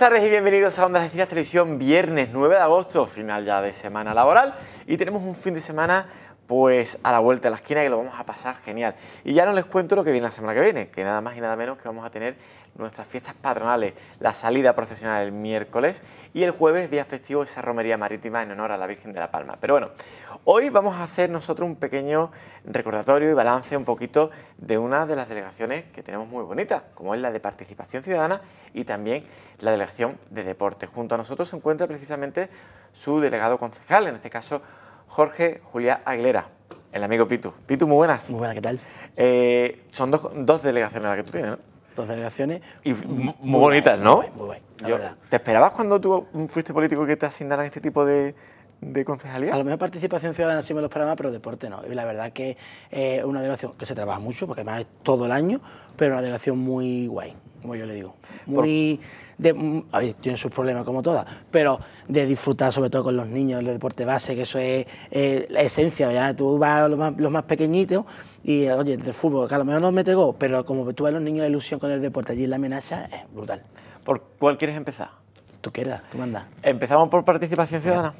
Buenas tardes y bienvenidos a Ondas Latinas Televisión, viernes 9 de agosto, final ya de semana laboral y tenemos un fin de semana pues a la vuelta de la esquina que lo vamos a pasar genial. Y ya no les cuento lo que viene la semana que viene, que nada más y nada menos que vamos a tener nuestras fiestas patronales, la salida procesional el miércoles y el jueves, día festivo, esa romería marítima en honor a la Virgen de la Palma. Pero bueno, hoy vamos a hacer nosotros un pequeño recordatorio y balance un poquito de una de las delegaciones que tenemos muy bonitas, como es la de Participación Ciudadana y también la Delegación de Deporte. Junto a nosotros se encuentra precisamente su delegado concejal, en este caso Jorge Julián Aguilera, el amigo Pitu. Pitu, muy buenas. Muy buenas, ¿qué tal? Eh, son dos, dos delegaciones las que tú tienes, ¿no? delegaciones. Y muy, bonitas, ¿no? Muy, la verdad. ¿Te esperabas cuando tú fuiste político que te asignaran este tipo de, de concejalía? A lo mejor participación ciudadana sí me lo esperaba, pero deporte no. Y la verdad que es eh, una delegación que se trabaja mucho, porque además es todo el año, pero una delegación muy guay, como yo le digo. Muy mm, tienen sus problemas como todas, pero de disfrutar sobre todo con los niños del deporte base, que eso es la esencia, ya tú vas a los más, pequeñitos y, oye, del fútbol, que a lo mejor no me gol, pero como tú ves a los niños la ilusión con el deporte allí en la amenaza, es brutal. ¿Por cuál quieres empezar? Tú quieras, tú manda. Empezamos por participación ciudadana.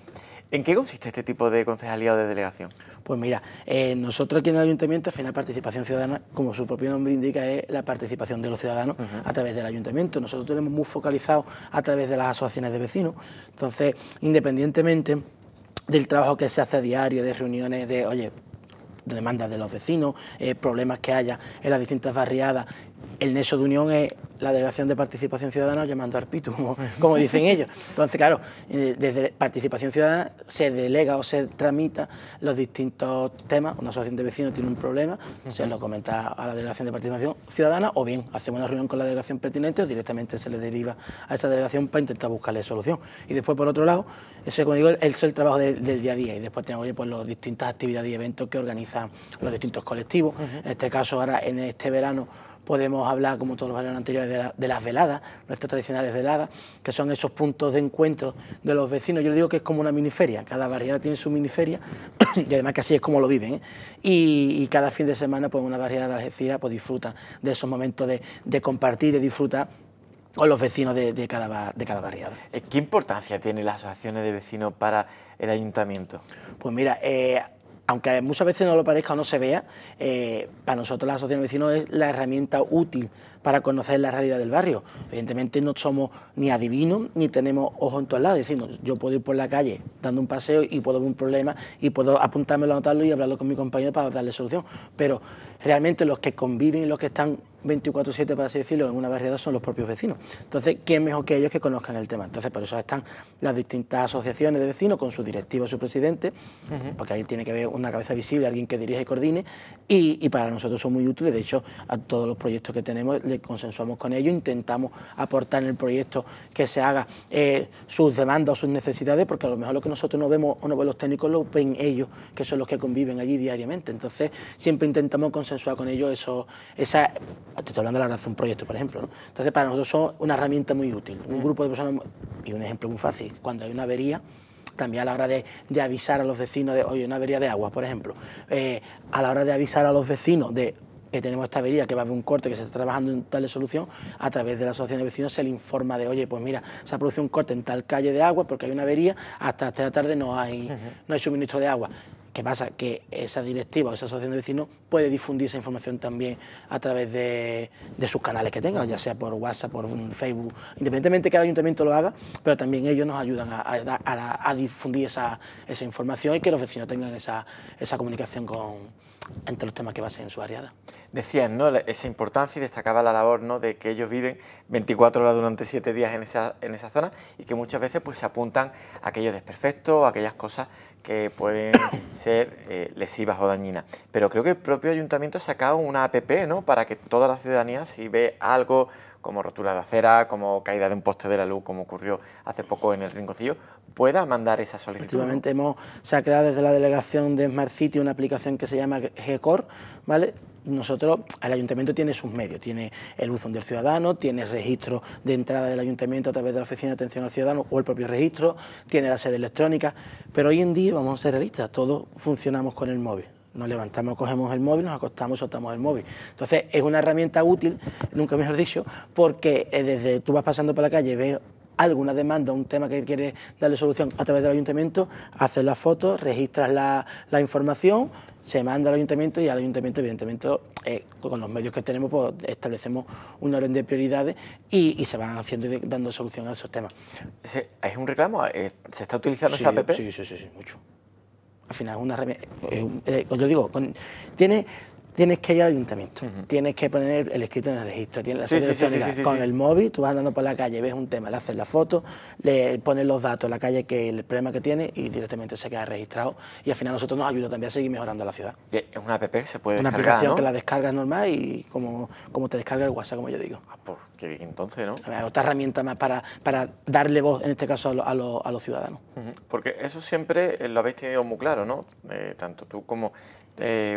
¿En qué consiste este tipo de concejalía o de delegación? Pues mira, eh, nosotros aquí en el ayuntamiento, al final, participación ciudadana, como su propio nombre indica, es la participación de los ciudadanos a través del ayuntamiento. Nosotros tenemos muy focalizado a través de las asociaciones de vecinos. Entonces, independientemente del trabajo que se hace a diario, de reuniones, de, oye, demandas de los vecinos, eh, problemas que haya en las distintas barriadas, el nexo de unión es la Delegación de Participación Ciudadana llamando al como, dicen ellos. Entonces, claro, eh, desde Participación Ciudadana se delega o se tramita los distintos temas. Una asociación de vecinos tiene un problema, se lo comenta a la Delegación de Participación Ciudadana o bien hacemos una reunión con la delegación pertinente o directamente se le deriva a esa delegación para intentar buscarle solución. Y después, por otro lado, eso como digo, es el, trabajo del día a día y después tenemos pues, las distintas actividades y eventos que organizan los distintos colectivos. En este caso, ahora en este verano podemos hablar, como todos los años anteriores, de, las veladas, nuestras tradicionales veladas, que son esos puntos de encuentro de los vecinos. Yo digo que es como una miniferia, cada barriada tiene su miniferia y además que así es como lo viven. ¿eh? Y, cada fin de semana, pues una barriada de Algeciras pues, disfruta de esos momentos de, compartir, de disfrutar con los vecinos de, cada, de cada barriada. ¿Qué importancia tienen las asociaciones de vecinos para el ayuntamiento? Pues mira, eh, aunque muchas veces no lo parezca o no se vea, eh, para nosotros la asociación de vecinos es la herramienta útil para conocer la realidad del barrio. Evidentemente no somos ni adivinos ni tenemos ojo en todos lados. Es yo puedo ir por la calle dando un paseo y puedo ver un problema y puedo apuntármelo, anotarlo y hablarlo con mi compañero para darle solución. Pero realmente los que conviven y los que están 24-7, para así decirlo, en una barriada son los propios vecinos. Entonces, ¿quién mejor que ellos que conozcan el tema? Entonces, por eso están las distintas asociaciones de vecinos con su directivo, su presidente, porque ahí tiene que haber una cabeza visible, alguien que dirige y coordine, y, para nosotros son muy útiles. De hecho, a todos los proyectos que tenemos le consensuamos con ellos, intentamos aportar en el proyecto que se haga eh, sus demandas o sus necesidades, porque a lo mejor lo que nosotros no vemos o no ven los técnicos lo ven ellos, que son los que conviven allí diariamente. Entonces, siempre intentamos consensuar con ellos eso, esa te estoy hablando de la hacer un proyecto, por ejemplo. Entonces, para nosotros son una herramienta muy útil. Un grupo de personas, y un ejemplo muy fácil, cuando hay una avería, también a la hora de, avisar a los vecinos de, oye, una avería de agua, por ejemplo, eh, a la hora de avisar a los vecinos de que tenemos esta avería, que va a haber un corte, que se está trabajando en tal solución, a través de la asociación de vecinos se le informa de, oye, pues mira, se ha producido un corte en tal calle de agua porque hay una avería, hasta esta tarde no hay, no hay suministro de agua. ¿Qué pasa? Que esa directiva o esa asociación de vecinos puede difundir esa información también a través de, sus canales que tenga, ya sea por WhatsApp, por Facebook, independientemente que el ayuntamiento lo haga, pero también ellos nos ayudan a, difundir esa, información y que los vecinos tengan esa, esa comunicación con, entre los temas que va a ser en su área. Decías, ¿no?, esa importancia y destacaba la labor, ¿no?, de que ellos viven 24 horas durante 7 días en esa, en esa zona y que muchas veces pues se apuntan a aquellos desperfectos, a aquellas cosas que pueden ser eh, lesivas o dañinas. Pero creo que el propio ayuntamiento ha sacado una APP, ¿no?, para que toda la ciudadanía, si ve algo como rotura de acera, como caída de un poste de la luz, como ocurrió hace poco en el Rinconcillo, pueda mandar esa solicitud. Efectivamente, hemos, sacado desde la delegación de Smart City una aplicación que se llama GECOR, ¿vale? Nosotros, el ayuntamiento tiene sus medios, tiene el buzón del ciudadano, tiene registro de entrada del ayuntamiento a través de la Oficina de Atención al Ciudadano o el propio registro, tiene la sede electrónica, pero hoy en día, vamos a ser realistas, todos funcionamos con el móvil, nos levantamos, cogemos el móvil, nos acostamos, soltamos el móvil. Entonces, es una herramienta útil, nunca mejor dicho, porque eh, desde tú vas pasando por la calle, veo alguna demanda, un tema que quiere darle solución a través del ayuntamiento, haces la foto, registras la, información, se manda al ayuntamiento y al ayuntamiento, evidentemente, eh, con los medios que tenemos, pues, establecemos un orden de prioridades y, se van haciendo dando solución a esos temas. ¿Es un reclamo? Eh, ¿Se está utilizando esa app? Sí, sí, sí, mucho. Al final es una... Eh, yo digo, tiene tienes que ir al ayuntamiento, tienes que poner el escrito en el registro, tienes la con el móvil, tú vas andando por la calle, ves un tema, le haces la foto, le pones los datos, la calle que el problema que tiene y directamente se queda registrado y al final nosotros nos ayuda también a seguir mejorando la ciudad. Es una app se puede una aplicación que la descargas normal y como, como te descarga el WhatsApp, como yo digo. Ah, pues qué bien entonces, ¿no? Es otra herramienta más para, para darle voz en este caso a, los ciudadanos. Porque eso siempre lo habéis tenido muy claro, ¿no? Eh, tanto tú como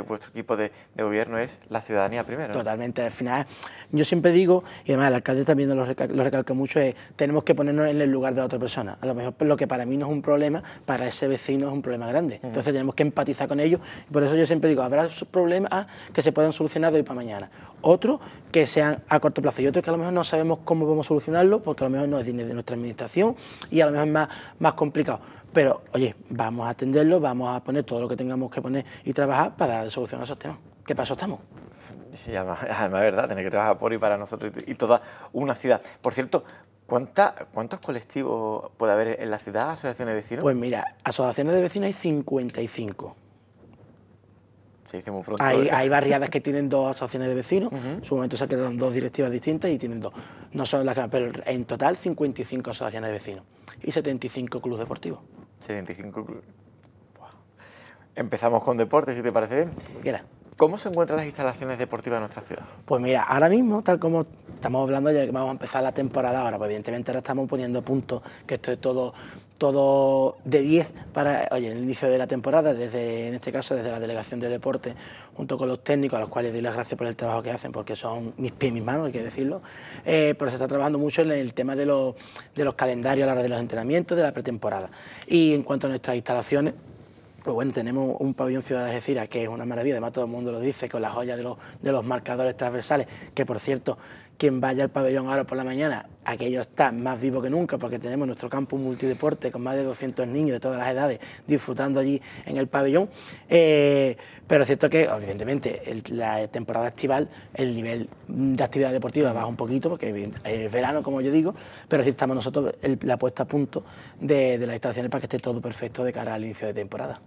vuestro equipo de, gobierno es la ciudadanía primero. Totalmente, al final yo siempre digo, y además el alcalde también lo recalca, mucho, es tenemos que ponernos en el lugar de otra persona. A lo mejor lo que para mí no es un problema, para ese vecino es un problema grande. Entonces tenemos que empatizar con ellos. Y por eso yo siempre digo, habrá problemas que se puedan solucionar de hoy para mañana. Otros que sean a corto plazo y otros que a lo mejor no sabemos cómo vamos a solucionarlo porque a lo mejor no es dinero de nuestra administración y a lo mejor es más complicado pero oye, vamos a atenderlo, vamos a poner todo lo que tengamos que poner y trabajar para dar solución a esos temas. ¿Qué paso estamos? Sí, además, es verdad, tener que trabajar por y para nosotros y toda una ciudad. Por cierto, ¿Cuántos colectivos puede haber en la ciudad, asociaciones de vecinos? Pues mira, asociaciones de vecinos hay 55. Se dice muy pronto. ¿eh? Hay, barriadas que tienen dos asociaciones de vecinos, en su momento se crearon dos directivas distintas y tienen dos. No son las que pero en total 55 asociaciones de vecinos y 75 clubes deportivos. 75 clubes. Empezamos con deportes si te parece bien. ¿Cómo se encuentran las instalaciones deportivas de nuestra ciudad? Pues mira, ahora mismo, tal como estamos hablando, ya que vamos a empezar la temporada ahora, pues evidentemente ahora estamos poniendo puntos, que esto es todo todo de 10 para oye, el inicio de la temporada, desde en este caso desde la delegación de deporte, junto con los técnicos, a los cuales doy las gracias por el trabajo que hacen, porque son mis pies y mis manos, hay que decirlo, eh, pero se está trabajando mucho en el tema de los, calendarios a la hora de los entrenamientos, de la pretemporada. Y en cuanto a nuestras instalaciones, pues bueno, tenemos un pabellón Ciudad de Algeciras que es una maravilla, además todo el mundo lo dice, con las joyas de los, de los marcadores transversales, que por cierto quien vaya al pabellón ahora por la mañana, aquello está más vivo que nunca porque tenemos nuestro campo multideporte con más de 200 niños de todas las edades disfrutando allí en el pabellón. Eh, pero es cierto que, evidentemente, la temporada estival, el nivel de actividad deportiva baja un poquito porque es verano, como yo digo, pero sí estamos nosotros la puesta a punto de, las instalaciones para que esté todo perfecto de cara al inicio de temporada.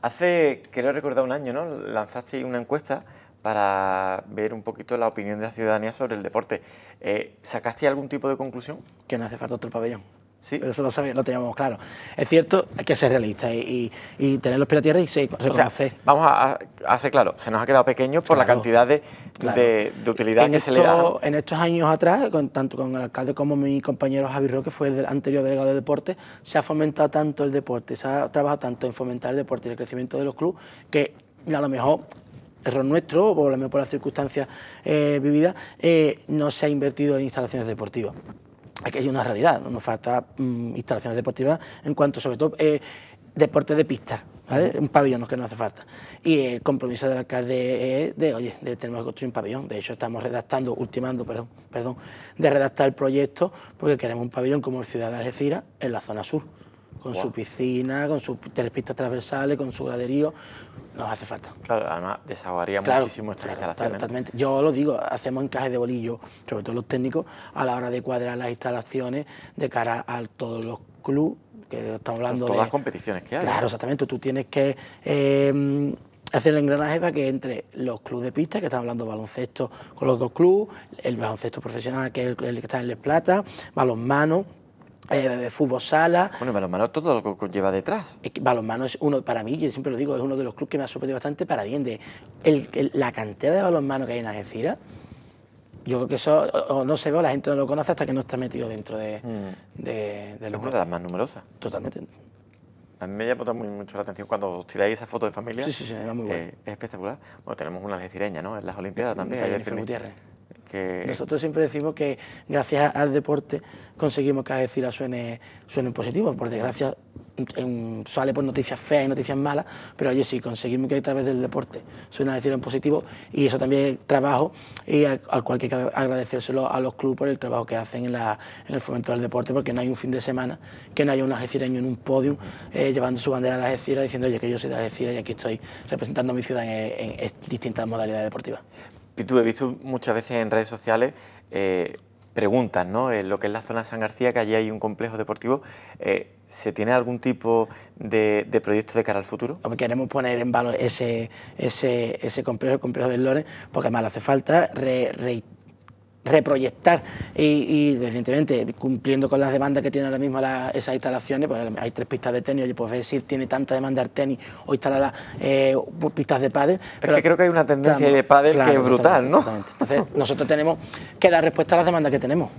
Hace, creo recordar un año, ¿no? Lanzaste una encuesta para ver un poquito la opinión de la ciudadanía sobre el deporte. Eh, ¿Sacaste algún tipo de conclusión? Que no hace falta otro pabellón. Sí. Pero eso lo, teníamos claro. Es cierto, hay que ser realista y, tener los pies y se, hace. Vamos a, hacer claro, se nos ha quedado pequeño por la cantidad de, utilidad que se le da. En estos años atrás, tanto con el alcalde como mi compañero Javier Roque, que fue el anterior delegado de deporte, se ha fomentado tanto el deporte, se ha trabajado tanto en fomentar el deporte y el crecimiento de los clubes, que a lo mejor error nuestro, o por, por las circunstancias eh, vividas, eh, no se ha invertido en instalaciones deportivas. ...es que hay una realidad, nos falta mm, instalaciones deportivas en cuanto, sobre todo, eh, deporte de pista, ¿vale? un pabellón que nos hace falta. Y el compromiso del alcalde es de, oye, tenemos que construir un pabellón. De hecho, estamos redactando, ultimando, perdón, perdón, de redactar el proyecto porque queremos un pabellón como el Ciudad de Algeciras en la zona sur, con su piscina, con sus tres pistas transversales, con su graderío, nos hace falta. Claro, además desahogaría muchísimo estas instalaciones. ¿eh? Yo lo digo, hacemos encaje de bolillo, sobre todo los técnicos, a la hora de cuadrar las instalaciones de cara a todos los clubes que estamos hablando todas las competiciones que hay. ¿eh? Claro, exactamente. Tú tienes que em, hacer el engranaje para que entre los clubes de pista, que estamos hablando de baloncesto con los dos clubes, el baloncesto profesional, que es el, que está en Les Plata, balonmano eh, fútbol sala. Bueno, balonmano todo lo que lleva detrás. Es balonmano es uno, para mí, yo siempre lo digo, es uno de los clubes que me ha sorprendido bastante para bien. de La cantera de balonmano que hay en Algeciras, yo creo que eso no se ve, la gente no lo conoce hasta que no está metido dentro de, mm. de, Es una de las más numerosas. Totalmente. A mí me llama muy, mucho la atención cuando os tiráis esa foto de familia. Sí, sí, muy eh, es espectacular. Bueno, tenemos una algecireña, ¿no? En las Olimpiadas también. en nosotros siempre decimos que gracias al deporte conseguimos que decir suene, en positivo... por desgracia sale por noticias feas y noticias malas, pero oye, sí, conseguimos que a través del deporte suene decir en positivo y eso también es trabajo y al cual hay que agradecérselo a los clubes por el trabajo que hacen en, el fomento del deporte, porque no hay un fin de semana que no haya un algecireño en un podio... Eh, llevando su bandera de Algeciras diciendo, oye, que yo soy de Algeciras y aquí estoy representando a mi ciudad en distintas modalidades deportivas tú he visto muchas veces en redes sociales eh, preguntas, ¿no? En lo que es la zona San García, que allí hay un complejo deportivo, eh, ¿se tiene algún tipo de, proyecto de cara al futuro? Queremos poner en valor ese, ese, ese complejo, el complejo del Lore, porque además hace falta. Re, re, reproyectar y, y, evidentemente cumpliendo con las demandas que tienen ahora mismo esas instalaciones, pues hay tres pistas de tenis, oye, pues decir tiene tanta demanda el tenis o instalar eh, pistas de pádel. Es que creo que hay una tendencia de pádel que es brutal, ¿no? Entonces nosotros tenemos que dar respuesta a las demandas que tenemos.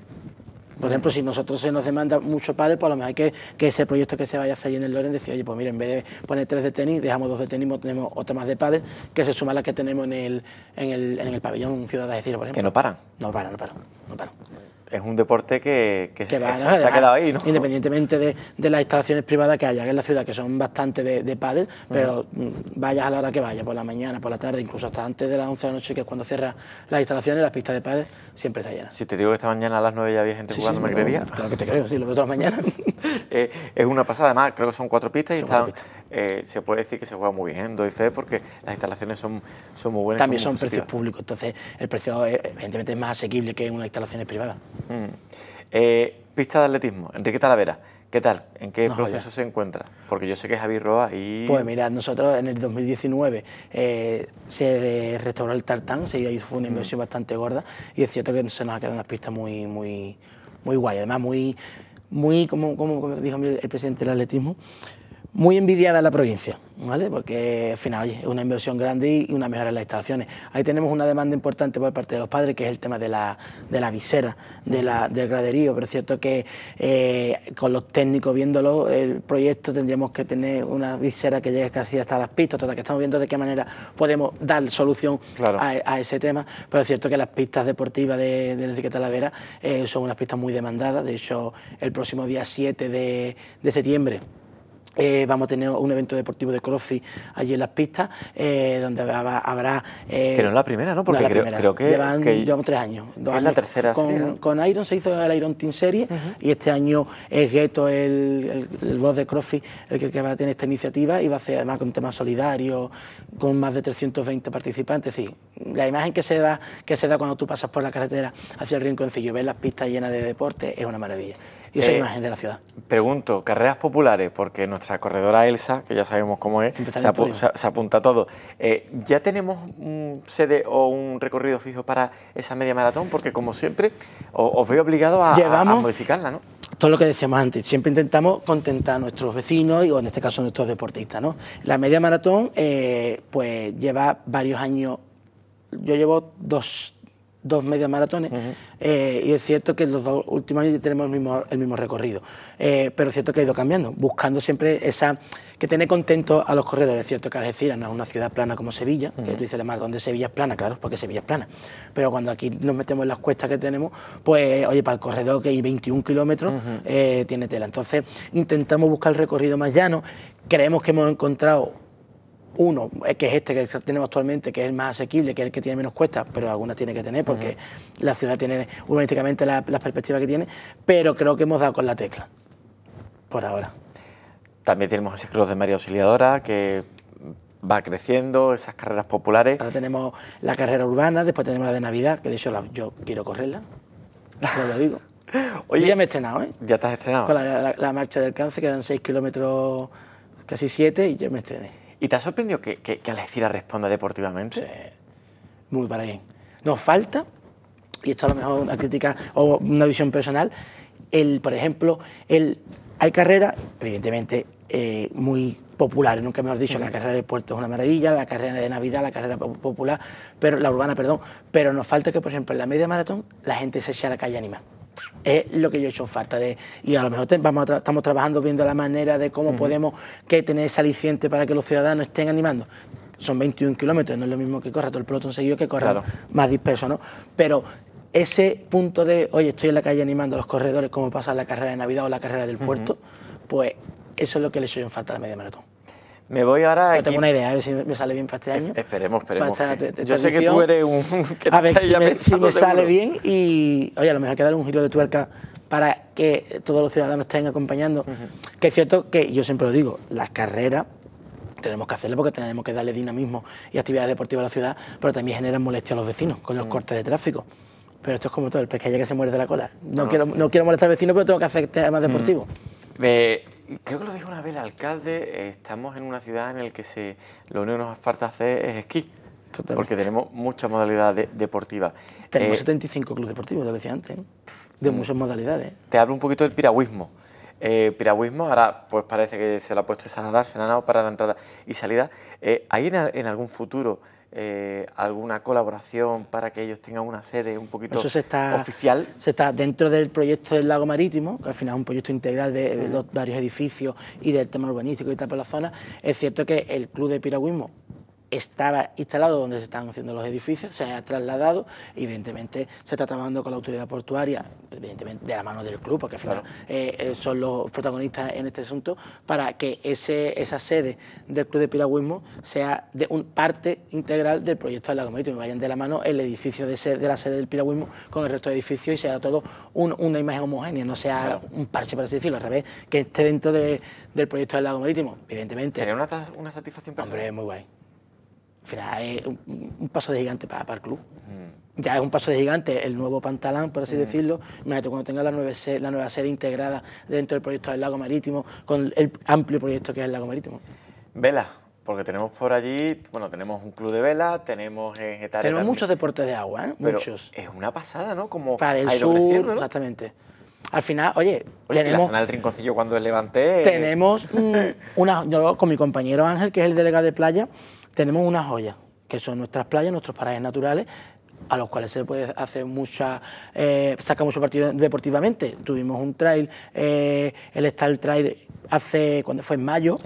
Por ejemplo, si nosotros se nos demanda mucho padre, pues a lo mejor hay que, que ese proyecto que se vaya a hacer allí en el Loren, decir, oye, pues mira, en vez de poner tres de tenis, dejamos dos de tenis, tenemos otra más de padre, que se suma a la que tenemos en el, en el, en pabellón Ciudad de Ciro, por ejemplo. Que no paran. No paran, no paran, no paran es un deporte que, se, ha quedado ahí, ¿no? Independientemente de, las instalaciones privadas que haya en la ciudad, que son bastante de, de pádel, pero mm, vayas a la hora que vaya por la mañana, por la tarde, incluso hasta antes de las 11 de la noche, que es cuando cierran las instalaciones, las pistas de pádel siempre está llena. Si te digo que esta mañana a las 9 ya había gente jugando, ¿me Claro que te creo, sí, lo veo todas mañanas. Eh, es una pasada, además, creo que son cuatro pistas y eh, se puede decir que se juega muy bien, doy fe, porque las instalaciones son, son muy buenas. También son, son precios públicos, entonces el precio eh, evidentemente es más asequible que en una instalaciones privadas. Mm. Eh, pista de atletismo, Enrique Talavera. ¿Qué tal? ¿En qué proceso se encuentra? Porque yo sé que Javi Roa y... Pues mira, nosotros en el 2019 eh, se restauró el tartán, se hizo fue una mm. inversión bastante gorda y es cierto que se nos ha quedado una pista muy, muy, muy guay. Además, muy, muy como, como dijo el presidente del atletismo, muy envidiada la provincia, ¿vale? Porque al final, oye, es una inversión grande y una mejora en las instalaciones. Ahí tenemos una demanda importante por parte de los padres, que es el tema de la, de la visera, de la, del graderío, pero es cierto que eh, con los técnicos viéndolo, el proyecto tendríamos que tener una visera que llegue casi hasta las pistas, que estamos viendo de qué manera podemos dar solución a, ese tema, pero es cierto que las pistas deportivas de, Enrique Talavera eh, son unas pistas muy demandadas, de hecho, el próximo día 7 de, de septiembre eh, vamos a tener un evento deportivo de CrossFit allí en las pistas, eh, donde habrá... pero eh, que no es la primera, ¿no? Porque creo, que... Llevan, tres años. es la tercera con, Iron se hizo el Iron Team Series y este año es Gueto, el, el, de CrossFit, el que, va a tener esta iniciativa y va a hacer además con temas solidarios, con más de 320 participantes. Sí, la imagen que se da que se da cuando tú pasas por la carretera hacia el rinconcillo y ves las pistas llenas de deporte es una maravilla y esa eh, imagen de la ciudad. Pregunto, carreras populares, porque nuestra corredora Elsa, que ya sabemos cómo es, se, apunta a todo. Eh, ¿Ya tenemos un sede o un recorrido fijo para esa media maratón? Porque como siempre, os, veo obligado a, a, modificarla, ¿no? Todo lo que decíamos antes, siempre intentamos contentar a nuestros vecinos y, o en este caso, a nuestros deportistas. ¿no? La media maratón eh, pues lleva varios años, yo llevo dos, dos medias maratones eh, y es cierto que los dos últimos años tenemos el mismo, recorrido, eh, pero es cierto que ha ido cambiando, buscando siempre esa que tener contento a los corredores. Es cierto que Algeciras no es una ciudad plana como Sevilla, que tú dices el marca donde Sevilla es plana, claro, porque Sevilla es plana, pero cuando aquí nos metemos en las cuestas que tenemos, pues oye, para el corredor que hay 21 kilómetros, eh, tiene tela. Entonces intentamos buscar el recorrido más llano, creemos que hemos encontrado uno, eh, que es este que tenemos actualmente, que es el más asequible, que es el que tiene menos cuesta pero alguna tiene que tener porque la ciudad tiene urbanísticamente las perspectivas que tiene, pero creo que hemos dado con la tecla, por ahora. También tenemos ese cruz de María Auxiliadora, que va creciendo, esas carreras populares. Ahora tenemos la carrera urbana, después tenemos la de Navidad, que de hecho yo quiero correrla, lo digo. Oye, ya me he estrenado, ¿eh? Ya te estrenado. Con la, marcha del cáncer, que eran 6 kilómetros, casi 7, y yo me estrené. ¿Y te ha sorprendido que, que, responda deportivamente? Sí, muy para bien. Nos falta, y esto a lo mejor es una crítica o una visión personal, el, por ejemplo, el, hay carreras, evidentemente, eh, muy populares, nunca mejor dicho, la carrera del puerto es una maravilla, la carrera de Navidad, la carrera popular, pero la urbana, perdón, pero nos falta que, por ejemplo, en la media maratón la gente se eche a la calle a es lo que yo he hecho falta. De, y a lo mejor estamos trabajando viendo la manera de cómo podemos que tener ese aliciente para que los ciudadanos estén animando. Son 21 kilómetros, no es lo mismo que corra todo el pelotón seguido que corra más disperso, ¿no? Pero ese punto de, oye, estoy en la calle animando a los corredores como pasa la carrera de Navidad o la carrera del puerto, pues eso es lo que le he hecho en falta a la media maratón. Me voy ahora. aquí. tengo una idea, a ver si me sale bien para este eh, año. Esperemos, esperemos. yo sé que tú eres un. a ver si me, sale bien y. Oye, a lo mejor hay que dar un giro de tuerca para que todos los ciudadanos estén acompañando. Que es cierto que yo siempre lo digo, las carreras tenemos que hacerlas porque tenemos que darle dinamismo y actividad deportiva a la ciudad, pero también generan molestia a los vecinos con los cortes de tráfico. Pero esto es como todo, el pez que se muere de la cola. No, quiero, no quiero molestar al vecino, pero tengo que hacer temas deportivos creo que lo dijo una vez el alcalde, estamos en una ciudad en la que se, lo único que nos falta hacer es esquí. Porque tenemos muchas modalidades deportivas. Tenemos 75 eh, clubes deportivos, te lo decía antes, de mm. muchas modalidades. Te hablo un poquito del piragüismo. Eh, piragüismo, ahora pues parece que se le ha puesto esa se dado para la entrada y salida. Eh, ¿Hay en algún futuro eh, alguna colaboración para que ellos tengan una sede un poquito Eso se está, Se está dentro del proyecto del lago marítimo, que al final es un proyecto integral de, de los varios edificios y del tema urbanístico y tal por la zona. Es cierto que el Club de Piragüismo estaba instalado donde se están haciendo los edificios, se ha trasladado, evidentemente se está trabajando con la autoridad portuaria, evidentemente de la mano del club, porque al eh, eh, son los protagonistas en este asunto, para que ese, esa sede del Club de Piragüismo sea de un parte integral del proyecto del Lago Marítimo... vayan de la mano el edificio de, sede, de la sede del Piragüismo con el resto de edificios y sea todo una imagen homogénea, no sea un parche, para así decirlo, al revés, que esté dentro del proyecto del Lago Marítimo, evidentemente. Sería una, satisfacción personal. Hombre, muy guay. Al final es un, paso de gigante para, el club. Ya es un paso de gigante el nuevo pantalán, por así decirlo, mm. decirlo. Imagínate cuando tenga la nueva, sede, la nueva sede integrada dentro del proyecto del Lago Marítimo, con el amplio proyecto que es el Lago Marítimo. Vela, porque tenemos por allí, bueno, tenemos un club de vela, tenemos en Tenemos muchos deportes de agua, ¿eh? muchos. Es una pasada, ¿no? Como para el sur, exactamente. Al final, oye, tenemos. la rinconcillo cuando levanté. Tenemos mm, una. Yo con mi compañero Ángel, que es el delegado de playa, tenemos unas joyas, que son nuestras playas, nuestros parajes naturales, a los cuales se puede hacer mucha, eh, saca mucho partido deportivamente. Tuvimos un trail, eh, el Star Trail hace, cuando fue en mayo,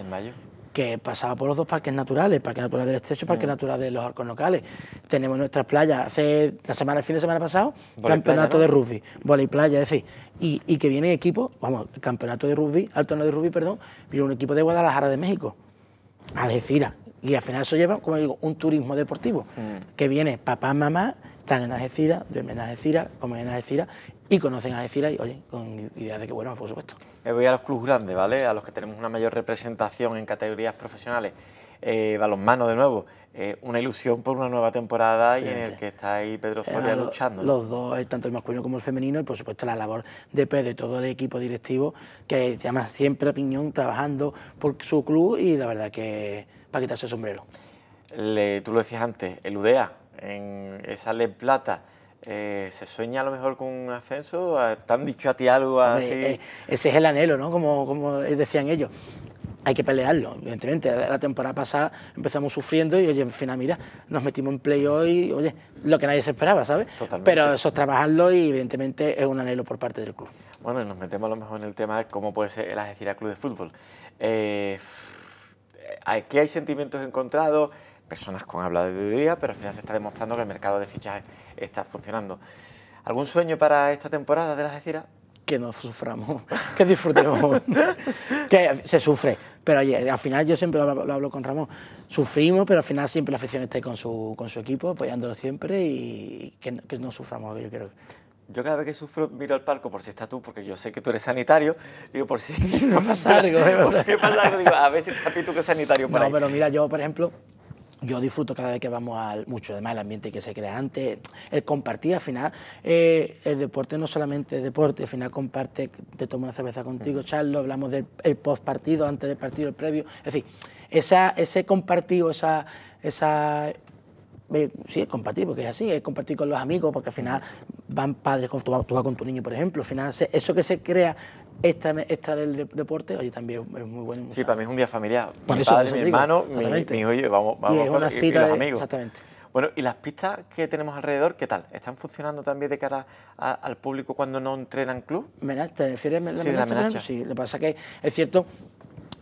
que pasaba por los dos parques naturales, Parque Natural del Estrecho y Parque mm. Natural de los Arcos Locales. Tenemos nuestras playas, hace la semana, el fin de semana pasado, campeonato de rugby, y playa, es decir, y, y que vienen equipos, vamos, campeonato de rugby, alto torneo de rugby, perdón, vino un equipo de Guadalajara de México, Algeciras, y al final eso lleva, como digo, un turismo deportivo, mm. que viene papá, mamá, están en Algeciras, duermen en Algeciras, comen en Algeciras y conocen a Algeciras y, oye, con ideas de que bueno, por supuesto. Me eh, voy a los clubes grandes, ¿vale? A los que tenemos una mayor representación en categorías profesionales. Eh, balonmano de nuevo, eh, una ilusión por una nueva temporada y en el que está ahí Pedro Soria luchando. Los dos, eh, tanto el masculino como el femenino, y por supuesto la labor de Pedro de todo el equipo directivo, que llama siempre a Piñón trabajando por su club y la verdad que para quitarse el sombrero. tú lo decías antes, el UDEA, en esa Le Plata, eh, ¿se sueña a lo mejor con un ascenso? tan dicho a ti algo así? Eh, ese es el anhelo, ¿no? Como, como decían ellos hay que pelearlo, evidentemente. La temporada pasada empezamos sufriendo y, oye, en final, mira, nos metimos en play hoy, oye, lo que nadie se esperaba, ¿sabes? Totalmente. Pero eso es trabajarlo y, evidentemente, es un anhelo por parte del club. Bueno, nos metemos a lo mejor en el tema de cómo puede ser el al Club de Fútbol. Eh, Aquí hay sentimientos encontrados, personas con habladuría, pero al final se está demostrando que el mercado de fichajes está funcionando. ¿Algún sueño para esta temporada de las Algeciras? Que no suframos, que disfrutemos, que se sufre. Pero al final yo siempre lo, hablo con Ramón, sufrimos, pero al final siempre la afición está ahí con su, con su equipo, apoyándolo siempre y que, que no suframos, que yo quiero yo cada vez que sufro miro al palco por si está tú, porque yo sé que tú eres sanitario, digo, por si no pasa algo, digo, a ver si está tú que sanitario No, pero mira, yo, por ejemplo, yo disfruto cada vez que vamos al mucho, además el ambiente que se crea antes, el compartir, al final, eh, el deporte no solamente es deporte, al final comparte, te tomo una cerveza contigo, charlo, hablamos del postpartido, post partido, antes del partido, el previo, es decir, esa, ese compartido, esa, esa eh, sí, es compartir, porque es así, es compartir con los amigos, porque al final van padres, con, tú, vas, con tu niño, por ejemplo, al final eso que se crea esta, esta del deporte, oye, también es muy bueno. Sí, para mí es un día familiar. mi padre, mi hermano, mi, hijo y vamos, vamos es los amigos. Bueno, ¿y las pistas que tenemos alrededor, qué tal? ¿Están funcionando también de cara al público cuando no entrenan club? ¿Me ¿Te refieres a la sí, Sí, lo que pasa es que es cierto,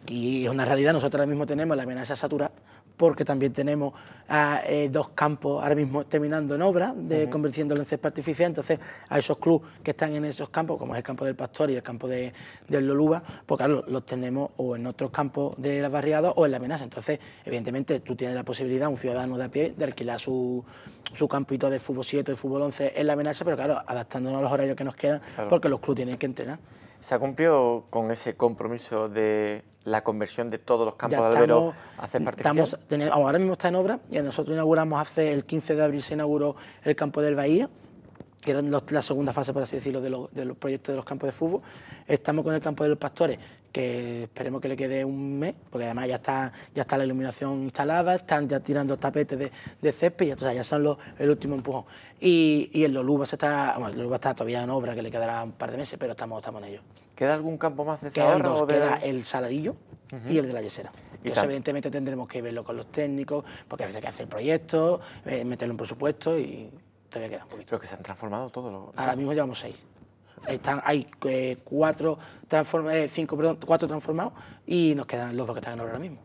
y es una realidad, nosotros ahora mismo tenemos la amenaza saturada porque también tenemos ah, eh, dos campos ahora mismo terminando en obra, de, convirtiéndolo en césped artificial. Entonces, a esos clubes que están en esos campos, como es el campo del Pastor y el campo de, del Loluba, pues claro, los tenemos o en otros campos de las barriadas o en la amenaza. Entonces, evidentemente, tú tienes la posibilidad, un ciudadano de a pie, de alquilar su, campito de fútbol 7 y fútbol 11 en la amenaza, pero claro, adaptándonos a los horarios que nos quedan, porque los clubes tienen que entrenar. Se ha cumplido con ese compromiso de la conversión de todos los campos de Albero a hacer estamos, ahora mismo está en obra y nosotros inauguramos hace el 15 de abril se inauguró el campo del Bahía que eran la segunda fase, por así decirlo, de, los proyectos de los campos de fútbol. Estamos con el campo de los pastores, que esperemos que le quede un mes, porque además ya está, ya está la iluminación instalada, están ya tirando tapetes de, de césped, y o ya son los, el último empujón. Y, en los se está, bueno, está todavía en obra, que le quedará un par de meses, pero estamos, estamos en ello. ¿Queda algún campo más de Quedan queda el Saladillo y el de la Yesera. Entonces, evidentemente tendremos que verlo con los técnicos, porque a veces hay que hacer proyectos, eh, meterlo en presupuesto y pero que se han transformado todos Ahora mismo llevamos seis. Están, hay eh, cuatro, transformados, eh, cinco, cuatro transformados y nos quedan los dos que están ahora mismo.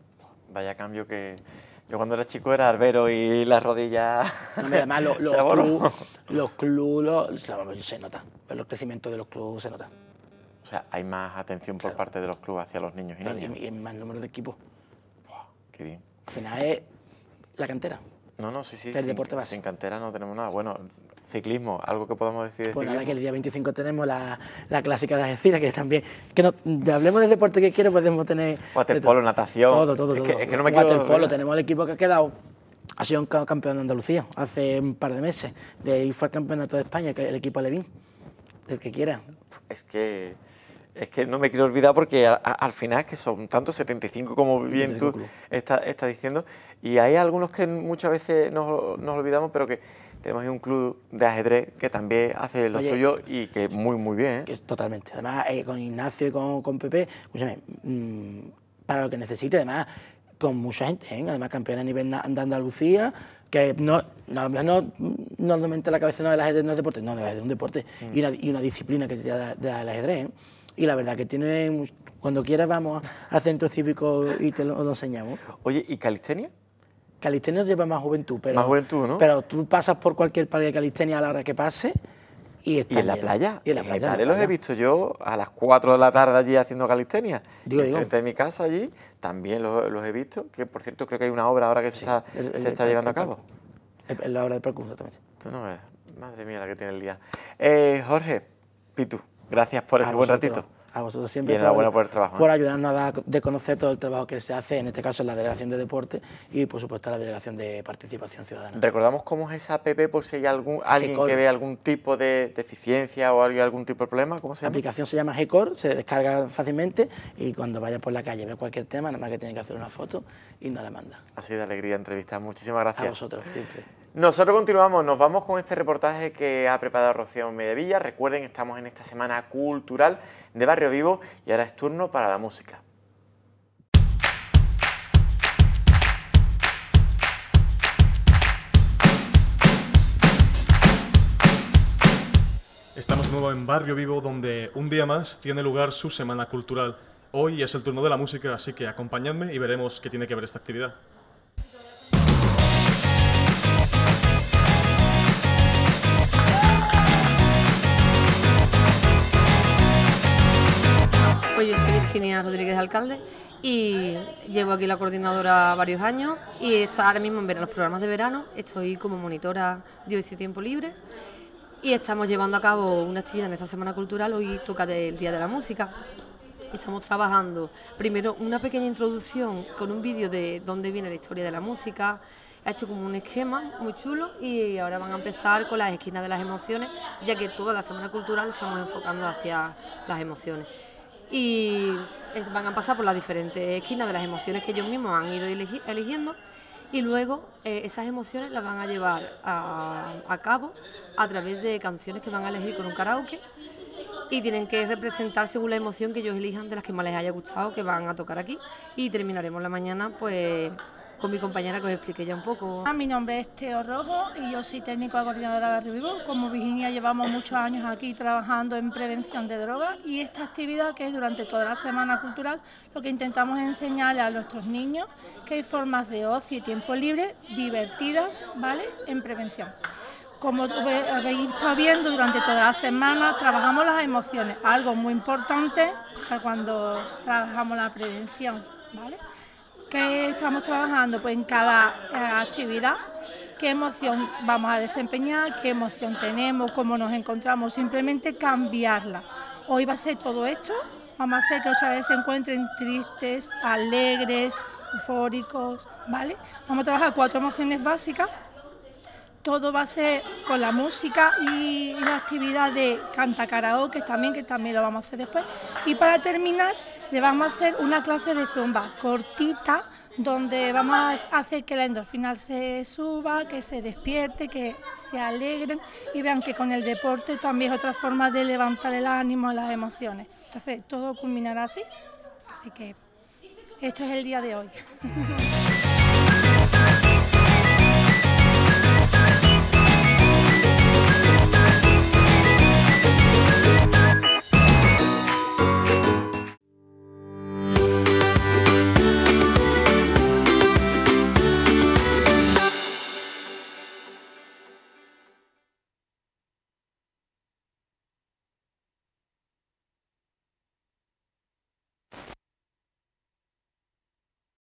Vaya cambio que... Yo cuando era chico era arbero y las rodillas... No, además los, clubs, clubes, se nota, los crecimientos de los clubes se nota. O sea, hay más atención por parte de los clubes hacia los niños y Y, y más número de equipos. Qué bien. Al final es la cantera. No, no, sí, sí. sin, cantera no tenemos nada. Bueno, ciclismo, algo que podamos decir. Pues bueno, que el día 25 tenemos la, clásica de Ajecida, que también. Que no, hablemos del deporte que quiero, podemos tener. Waterpolo, natación. Todo, todo, todo. Es que, no me Waterpolo, tenemos el equipo que ha quedado ha sido campeón de Andalucía hace un par de meses. De ahí fue el campeonato de España, el equipo Alevín, el que quiera. Es que es que no me quiero olvidar porque al final, que son tanto 75 como bien tú estás está diciendo, y hay algunos que muchas veces nos, olvidamos, pero que tenemos un club de ajedrez que también hace lo suyo y que muy, muy bien. ¿eh? es totalmente. Además, eh, con Ignacio y con, con Pepe, mm, para lo que necesite, además, con mucha gente, ¿eh? además campeón a nivel de Andalucía, que no, no, no, normalmente la cabeza no del ajedrez no es deporte, no, del ajedrez es un deporte mm. y, una, disciplina que te da el ajedrez y la verdad que tiene, cuando quieras vamos a centro cívico y te lo, enseñamos. Oye, ¿y calistenia? Calistenia lleva más juventud, pero, más juventud, ¿no? pero tú pasas por cualquier parque de calistenia a la hora que pase y, está ¿Y en la playa. Y en la playa. los he visto yo a las 4 de la tarde allí haciendo calistenia. Digo, Frente de mi casa allí también los, he visto, que por cierto creo que hay una obra ahora que se está, llevando a cabo. la obra de percurso, también. madre mía la que tiene el día. Eh, Jorge, Pitu, Gracias por ese buen ratito. A vosotros siempre. Y por, el trabajo. Por ¿eh? ayudarnos a dar de conocer todo el trabajo que se hace, en este caso en la Delegación de Deporte y, por supuesto, la Delegación de Participación Ciudadana. Recordamos cómo es esa app por si hay alguien que ve algún tipo de deficiencia o algún tipo de problema. ¿Cómo se llama? La aplicación se llama GECOR, se descarga fácilmente y cuando vaya por la calle ve cualquier tema, nada más que tiene que hacer una foto y nos la manda. Así de alegría entrevistar. Muchísimas gracias. A vosotros, siempre. Nosotros continuamos, nos vamos con este reportaje que ha preparado Rocío Medevilla. Recuerden, estamos en esta semana cultural de Barrio Vivo y ahora es turno para la música. Estamos nuevo en Barrio Vivo, donde un día más tiene lugar su semana cultural. Hoy es el turno de la música, así que acompañadme y veremos qué tiene que ver esta actividad. Pues yo soy Virginia Rodríguez Alcalde y llevo aquí la coordinadora varios años y ahora mismo en verano, los programas de verano estoy como monitora de ocio tiempo libre y estamos llevando a cabo una actividad en esta semana cultural, hoy toca del Día de la Música. Estamos trabajando primero una pequeña introducción con un vídeo de dónde viene la historia de la música, ha hecho como un esquema muy chulo y ahora van a empezar con las esquinas de las emociones, ya que toda la semana cultural estamos enfocando hacia las emociones y eh, van a pasar por las diferentes esquinas de las emociones que ellos mismos han ido eligiendo y luego eh, esas emociones las van a llevar a, a, cabo a través de canciones que van a elegir con un karaoke y tienen que representar según la emoción que ellos elijan de las que más les haya gustado que van a tocar aquí y terminaremos la mañana pues con mi compañera que os explique ya un poco. Ah, mi nombre es Teo Rojo y yo soy técnico de coordinadora de Barrio Vivo. Como Virginia llevamos muchos años aquí trabajando en prevención de drogas y esta actividad que es durante toda la semana cultural lo que intentamos es enseñarle a nuestros niños que hay formas de ocio y tiempo libre divertidas, ¿vale?, en prevención como habéis estado viendo durante toda la semana, trabajamos las emociones, algo muy importante cuando trabajamos la prevención, ¿vale? ...que estamos trabajando? Pues en cada eh, actividad, qué emoción vamos a desempeñar, qué emoción tenemos, cómo nos encontramos, simplemente cambiarla. Hoy va a ser todo esto, vamos a hacer que otra vez se encuentren tristes, alegres, eufóricos, ¿vale? Vamos a trabajar cuatro emociones básicas. Todo va a ser con la música y la actividad de canta karaoke también, que también lo vamos a hacer después. Y para terminar, le vamos a hacer una clase de zumba cortita donde vamos a hacer que la endorfina se suba, que se despierte, que se alegren y vean que con el deporte también es otra forma de levantar el ánimo, las emociones. Entonces todo culminará así, así que esto es el día de hoy.